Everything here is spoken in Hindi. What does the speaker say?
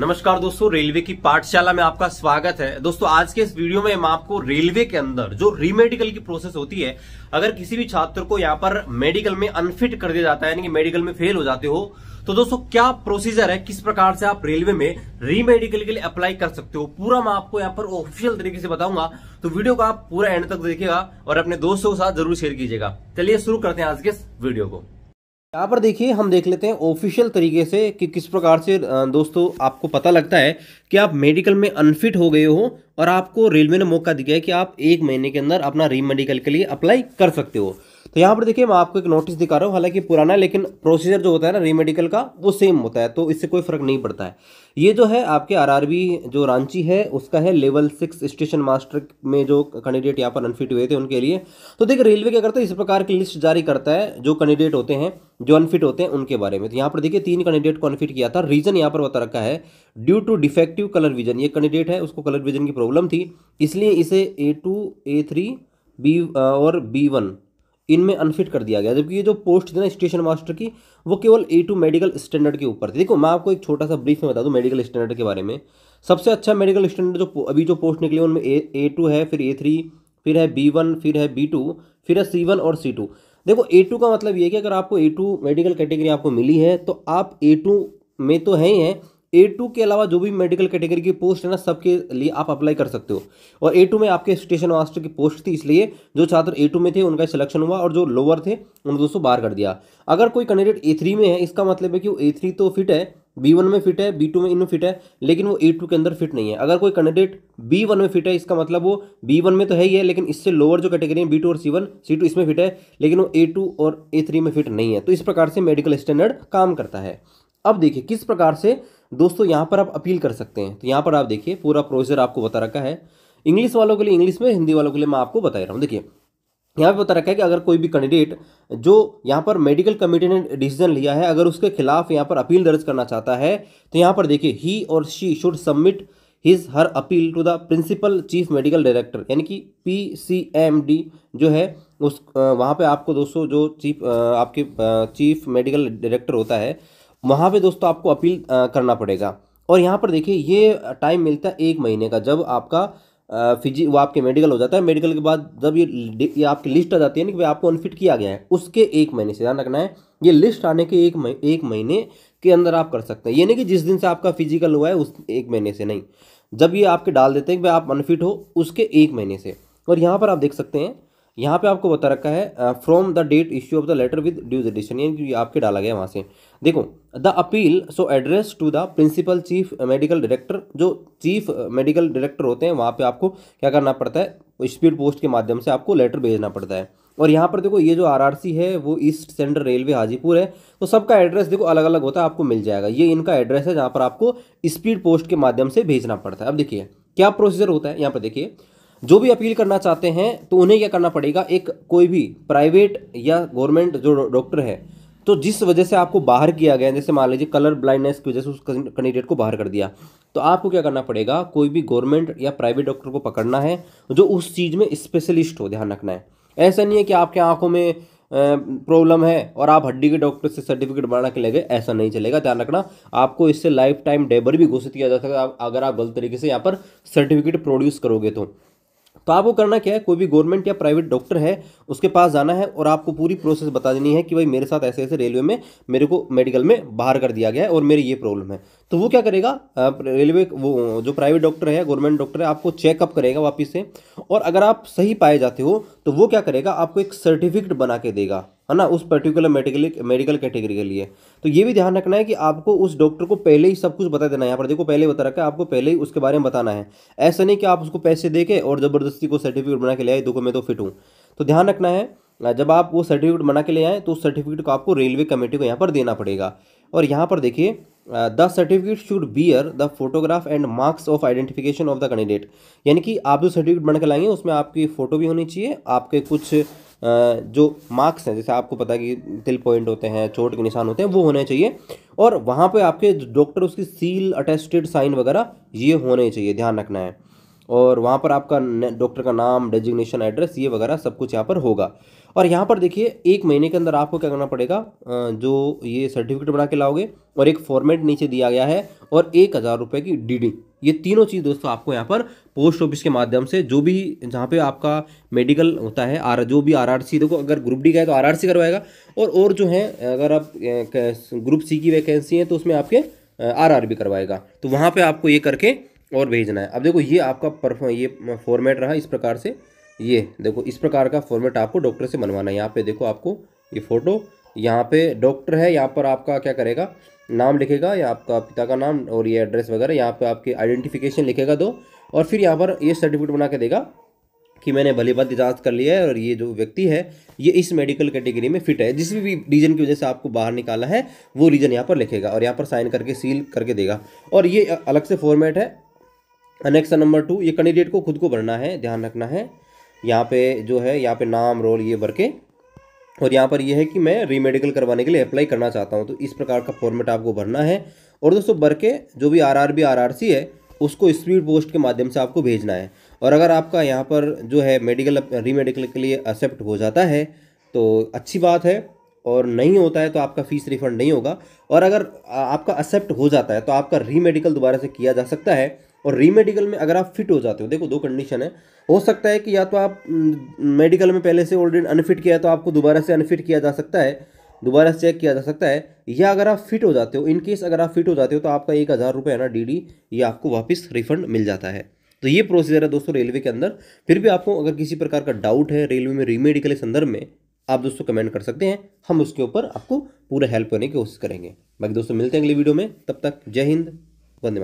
नमस्कार दोस्तों रेलवे की पाठशाला में आपका स्वागत है दोस्तों आज के इस वीडियो में हम आपको रेलवे के अंदर जो रीमेडिकल की प्रोसेस होती है अगर किसी भी छात्र को यहाँ पर मेडिकल में अनफिट कर दिया जाता है यानी कि मेडिकल में फेल हो जाते हो तो दोस्तों क्या प्रोसीजर है किस प्रकार से आप रेलवे में रीमेडिकल के लिए अप्लाई कर सकते हो पूरा मैं आपको यहाँ पर ऑफिशियल तरीके से बताऊंगा तो वीडियो को आप पूरा एंड तक देखेगा और अपने दोस्तों के साथ जरूर शेयर कीजिएगा चलिए शुरू करते हैं आज के इस वीडियो को यहाँ पर देखिए हम देख लेते हैं ऑफिशियल तरीके से कि किस प्रकार से दोस्तों आपको पता लगता है कि आप मेडिकल में अनफिट हो गए हो और आपको रेलवे ने मौका दिया है कि आप एक महीने के अंदर अपना मेडिकल के लिए अप्लाई कर सकते हो तो यहाँ पर देखिए मैं आपको एक नोटिस दिखा रहा हूँ हालांकि पुराना लेकिन प्रोसीजर जो होता है ना रीमेडिकल का वो सेम होता है तो इससे कोई फर्क नहीं पड़ता है ये जो है आपके आरआरबी जो रांची है उसका है लेवल सिक्स स्टेशन मास्टर में जो कैंडिडेट यहाँ पर अनफिट हुए थे उनके लिए तो देखिए रेलवे क्या करता है इस प्रकार की लिस्ट जारी करता है जो कैंडिडेट होते हैं जो अनफिट होते हैं उनके बारे में तो यहाँ पर देखिए तीन कैंडिडेट को अनफिट किया था रीजन यहाँ पर बता रखा है due to defective colour vision ये कैंडिडेट है उसको कलर विजन की प्रॉब्लम थी इसलिए इसे A two A three B और बी वन इनमें अनफिट कर दिया गया जबकि ये जो पोस्ट थी ना स्टेशन मास्टर की वो केवल ए टू मेडिकल स्टैंडर्ड के ऊपर थी देखो मैं आपको एक छोटा सा ब्रीफ में बता दूँ मेडिकल स्टैंडर्ड के बारे में सबसे अच्छा मेडिकल स्टैंडर्ड जो अभी जो पोस्ट निकली उनमें ए टू है फिर ए थ्री फिर है बी वन फिर है बी टू फिर है सी वन और सी टू देखो ए टू का मतलब ये कि अगर आपको ए टू मेडिकल कैटेगरी आपको मिली है तो आप ए टू में तो हैं ही हैं ए टू के अलावा जो भी मेडिकल कैटेगरी की पोस्ट है ना सबके लिए आप अप्लाई कर सकते हो और ए टू में आपके स्टेशन मास्टर की पोस्ट थी इसलिए जो छात्र ए टू में थे उनका सिलेक्शन हुआ और जो लोअर थे उन्हें दोस्तों बाहर कर दिया अगर कोई कैंडिडेट ए थ्री में है इसका मतलब है कि वो ए थ्री तो फिट है बी वन में फिट है बी टू में इनमें फिट है लेकिन वो ए टू के अंदर फिट नहीं है अगर कोई कैंडिडेट बी वन में फिट है इसका मतलब वो बी वन में तो है ही है लेकिन इससे लोअर जो कैटेगरी है बी टू और सी वन सी टू इसमें फिट है लेकिन वो ए टू और ए थ्री में फिट नहीं है तो इस प्रकार से मेडिकल स्टैंडर्ड काम करता है अब देखिए किस प्रकार से दोस्तों यहाँ पर आप अपील कर सकते हैं तो यहाँ पर आप देखिए पूरा प्रोसीजर आपको बता रखा है इंग्लिश वालों के लिए इंग्लिश में हिंदी वालों के लिए मैं आपको बता रहा हूँ देखिए यहाँ पर बता रखा है कि अगर कोई भी कैंडिडेट जो यहाँ पर मेडिकल कमेटी ने डिसीजन लिया है अगर उसके खिलाफ यहाँ पर अपील दर्ज करना चाहता है तो यहाँ पर देखिए he or she should submit his her appeal to the principal chief medical director यानी कि पी सी एम डी जो है उस वहाँ पे आपको दोस्तों जो चीफ आपके चीफ मेडिकल डायरेक्टर होता है वहाँ पे दोस्तों आपको अपील करना पड़ेगा और यहाँ पर देखिए ये टाइम मिलता है एक महीने का जब आपका फिजी वो आपके मेडिकल हो जाता है मेडिकल के बाद जब ये ये आपकी लिस्ट आ जाती है ना कि भाई आपको अनफिट किया गया है उसके एक महीने से ध्यान रखना है ये लिस्ट आने के एक मही, एक महीने के अंदर आप कर सकते हैं ये नहीं कि जिस दिन से आपका फिजिकल हुआ है उस एक महीने से नहीं जब ये आपके डाल देते हैं कि भाई आप अनफिट हो उसके एक महीने से और यहाँ पर आप देख सकते हैं यहाँ पे आपको बता रखा है from the date issue of the letter with due jurisdiction यानी आपके डाला गया वहाँ से देखो the appeal so addressed to the principal chief medical director जो चीफ मेडिकल डायरेक्टर होते हैं वहाँ पे आपको क्या करना पड़ता है स्पीड पोस्ट के माध्यम से आपको लेटर भेजना पड़ता है और यहाँ पर देखो ये जो आरआरसी है वो ईस्ट सेंट्रल रेलवे हाजीपुर है तो सबका एड्रेस देखो अलग अलग होता है आपको मिल जाएगा ये इनका एड्रेस है जहाँ पर आपको स्पीड पोस्ट के माध्यम से भेजना पड़ता है अब देखिए क्या प्रोसीजर होता है यहाँ पर देखिए जो भी अपील करना चाहते हैं तो उन्हें क्या करना पड़ेगा एक कोई भी प्राइवेट या गवर्नमेंट जो डॉक्टर है तो जिस वजह से आपको बाहर किया गया जैसे मान लीजिए कलर ब्लाइंडनेस की वजह से उस कैंडिडेट को बाहर कर दिया तो आपको क्या करना पड़ेगा कोई भी गवर्नमेंट या प्राइवेट डॉक्टर को पकड़ना है जो उस चीज़ में स्पेशलिस्ट हो ध्यान रखना है ऐसा नहीं है कि आपके आंखों में प्रॉब्लम है और आप हड्डी के डॉक्टर से सर्टिफिकेट बनाने के ले गए ऐसा नहीं चलेगा ध्यान रखना आपको इससे लाइफ टाइम डेबर भी घोषित किया जा सकता है अगर आप गलत तरीके से यहाँ पर सर्टिफिकेट प्रोड्यूस करोगे तो तो आपको करना क्या है कोई भी गवर्नमेंट या प्राइवेट डॉक्टर है उसके पास जाना है और आपको पूरी प्रोसेस बता देनी है कि भाई मेरे साथ ऐसे ऐसे रेलवे में मेरे को मेडिकल में बाहर कर दिया गया है और मेरी ये प्रॉब्लम है तो वो क्या करेगा रेलवे वो जो प्राइवेट डॉक्टर है गवर्नमेंट डॉक्टर है आपको चेकअप करेगा वापिस से और अगर आप सही पाए जाते हो तो वो क्या करेगा आपको एक सर्टिफिकेट बना के देगा અના ઉસ પર્ટીક્યુલર મેડિકલ મેડિકલ કેટેગરી કે લિયે તો યે ભી ધ્યાન રખના હે કે આપકો ઉસ ડોક્ટર કો પહેલે હી સબ કુછ બતા દેના હે યહાં પર દેખો પહેલે ઉતરે કે આપકો પહેલે હી ઉસકે બારે મે બતાના હે એસા નહીં કે આપ ઉસકો પૈસે દે કે ઓર જબરદસ્તી કો સર્ટિફિકેટ બના કે લે આયે કે મે તો ફિટ હું તો ધ્યાન રખના હે જબ આપ વો સર્ટિફિકેટ બના કે લે આયે તો ઉસ સર્ટિફિકેટ કો આપકો રેલવે કમિટી કો યહાં પર દેના પડેગા ઓર યહાં પર દેખिए the certificate should bear the photograph and marks of identification of the candidate યાની કી આપ જો સર્ટિફિકેટ બના કે લાયે હે ઉસમે આપકી ફોટો ભી હોની ચીયે આપકે जो मार्क्स हैं जैसे आपको पता है कि तिल पॉइंट होते हैं चोट के निशान होते हैं वो होने चाहिए और वहाँ पे आपके डॉक्टर उसकी सील अटेस्टेड साइन वगैरह ये होने चाहिए ध्यान रखना है और वहाँ पर आपका डॉक्टर का नाम डेजिग्नेशन एड्रेस ये वगैरह सब कुछ यहाँ पर होगा और यहाँ पर देखिए एक महीने के अंदर आपको क्या करना पड़ेगा जो ये सर्टिफिकेट बना के लाओगे और एक फॉर्मेट नीचे दिया गया है और एक हज़ार रुपये की डी ये तीनों चीज़ दोस्तों आपको यहाँ पर पोस्ट ऑफिस के माध्यम से जो भी जहाँ पे आपका मेडिकल होता है आर जो भी आरआरसी देखो अगर ग्रुप डी का है तो आरआरसी करवाएगा और और जो है अगर आप ग्रुप सी की वैकेंसी है तो उसमें आपके आर भी करवाएगा तो वहाँ पर आपको ये करके और भेजना है अब देखो ये आपका परफॉर्म ये फॉर्मेट रहा इस प्रकार से ये देखो इस प्रकार का फॉर्मेट आपको डॉक्टर से बनवाना है यहाँ पे देखो आपको ये फ़ोटो यहाँ पे डॉक्टर है यहाँ पर आपका क्या करेगा नाम लिखेगा या आपका पिता का नाम और ये एड्रेस वगैरह यहाँ पे आपकी आइडेंटिफिकेशन लिखेगा दो और फिर यहाँ पर ये सर्टिफिकेट बना के देगा कि मैंने भले बात इजाजत कर लिया है और ये जो व्यक्ति है ये इस मेडिकल कैटेगरी में फिट है जिस भी रीजन की वजह से आपको बाहर निकाला है वो रीजन यहाँ पर लिखेगा और यहाँ पर साइन करके सील करके देगा और ये अलग से फॉर्मेट है अनेक्सा नंबर टू ये कैंडिडेट को खुद को भरना है ध्यान रखना है यहाँ पे जो है यहाँ पे नाम रोल ये भर के और यहाँ पर यह है कि मैं रीमेडिकल करवाने के लिए अप्लाई करना चाहता हूँ तो इस प्रकार का फॉर्मेट आपको भरना है और दोस्तों भर के जो भी R R B R R C है उसको स्पीड पोस्ट के माध्यम से आपको भेजना है और अगर आपका यहाँ पर जो है मेडिकल रीमेडिकल के लिए एक्सेप्ट हो जाता है तो अच्छी बात है और नहीं होता है तो आपका फ़ीस रिफ़ंड नहीं होगा और अगर आपका एक्सेप्ट हो जाता है तो आपका रीमेडिकल दोबारा से किया जा सकता है और रीमेडिकल में अगर आप फिट हो जाते हो देखो दो कंडीशन है हो सकता है कि या तो आप मेडिकल हम्म, में पहले से ऑलरेडी अनफिट किया तो आपको दोबारा से अनफिट किया जा सकता है दोबारा से चेक किया जा सकता है या अगर आप फिट हो जाते हो इन केस अगर आप फिट हो जाते हो तो आपका एक हज़ार रुपये है ना डीडी ये आपको वापस रिफंड मिल जाता है तो ये प्रोसीजर है दोस्तों रेलवे के अंदर फिर भी आपको अगर किसी प्रकार का डाउट है रेलवे में रीमेडिकल के संदर्भ में आप दोस्तों कमेंट कर सकते हैं हम उसके ऊपर आपको पूरा हेल्प करने की कोशिश करेंगे बाकी दोस्तों मिलते हैं अगली वीडियो में तब तक जय हिंद वंदे